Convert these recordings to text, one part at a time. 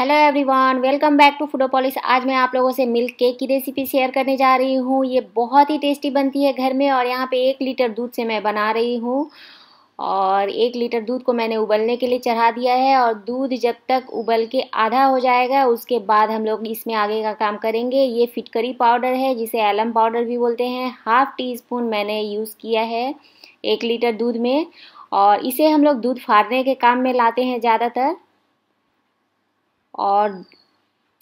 hello everyone welcome back to Foodopolis आज मैं आप लोगों से मिल्क केक की रेसिपी शेयर करने जा रही हूँ ये बहुत ही टेस्टी बनती है घर में और यहाँ पे एक लीटर दूध से मैं बना रही हूँ और एक लीटर दूध को मैंने उबलने के लिए चढ़ा दिया है और दूध जब तक उबल के आधा हो जाएगा उसके बाद हम लोग इसमें आगे का काम करेंगे ये फिटकरी पाउडर है जिसे एलम पाउडर भी बोलते हैं हाफ़ टी स्पून मैंने यूज़ किया है एक लीटर दूध में और इसे हम लोग दूध फाड़ने के काम में लाते हैं ज़्यादातर और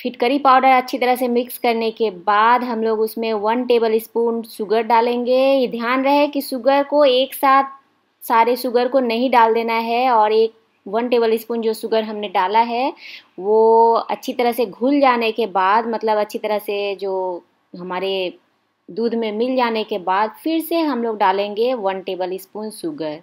फिटकरी पाउडर अच्छी तरह से मिक्स करने के बाद हम लोग उसमें वन टेबल स्पून शुगर डालेंगे ये ध्यान रहे कि शुगर को एक साथ सारे शुगर को नहीं डाल देना है और एक वन टेबल स्पून जो शुगर हमने डाला है वो अच्छी तरह से घुल जाने के बाद मतलब अच्छी तरह से जो हमारे दूध में मिल जाने के बाद फिर से हम लोग डालेंगे वन टेबल स्पून शुगर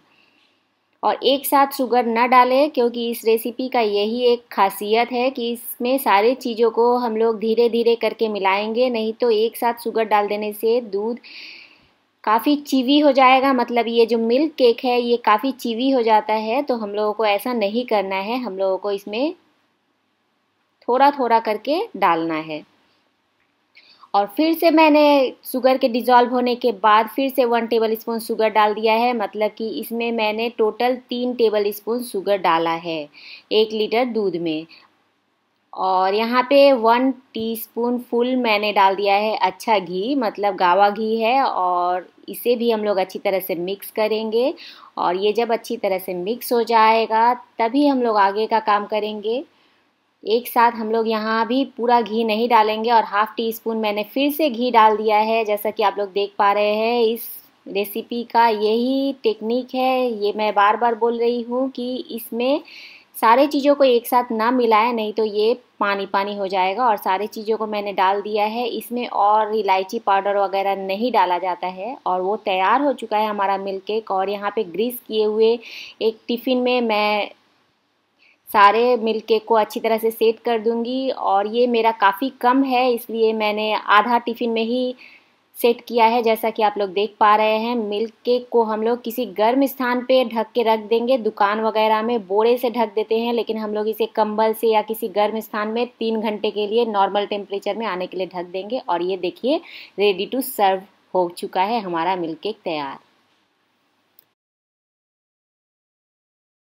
और एक साथ शुगर ना डालें क्योंकि इस रेसिपी का यही एक खासियत है कि इसमें सारे चीज़ों को हम लोग धीरे धीरे करके मिलाएंगे नहीं तो एक साथ शुगर डाल देने से दूध काफ़ी चीवी हो जाएगा मतलब ये जो मिल्क केक है ये काफ़ी चीवी हो जाता है तो हम लोगों को ऐसा नहीं करना है हम लोगों को इसमें थोड़ा थोड़ा करके डालना है और फिर से मैंने शुगर के डिज़ोल्व होने के बाद फिर से वन टेबल स्पून शुगर डाल दिया है मतलब कि इसमें मैंने टोटल तीन टेबल स्पून शुगर डाला है एक लीटर दूध में और यहाँ पे वन टीस्पून फुल मैंने डाल दिया है अच्छा घी मतलब गावा घी है और इसे भी हम लोग अच्छी तरह से मिक्स करेंगे और ये जब अच्छी तरह से मिक्स हो जाएगा तभी हम लोग आगे का काम करेंगे एक साथ हम लोग यहाँ भी पूरा घी नहीं डालेंगे और हाफ़ टी स्पून मैंने फिर से घी डाल दिया है जैसा कि आप लोग देख पा रहे हैं इस रेसिपी का यही टेक्निक है ये मैं बार बार बोल रही हूँ कि इसमें सारे चीज़ों को एक साथ ना मिलाएं नहीं तो ये पानी पानी हो जाएगा और सारे चीज़ों को मैंने डाल दिया है इसमें और इलायची पाउडर वगैरह नहीं डाला जाता है और वो तैयार हो चुका है हमारा मिल्क केक और यहाँ पे ग्रीस किए हुए एक टिफ़िन में मैं सारे मिल्क को अच्छी तरह से सेट कर दूंगी और ये मेरा काफ़ी कम है इसलिए मैंने आधा टिफ़िन में ही सेट किया है जैसा कि आप लोग देख पा रहे हैं मिल्क केक को हम लोग किसी गर्म स्थान पे ढक के रख देंगे दुकान वगैरह में बोरे से ढक देते हैं लेकिन हम लोग इसे कंबल से या किसी गर्म स्थान में तीन घंटे के लिए नॉर्मल टेम्परेचर में आने के लिए ढक देंगे और ये देखिए रेडी टू सर्व हो चुका है हमारा मिल्क केक तैयार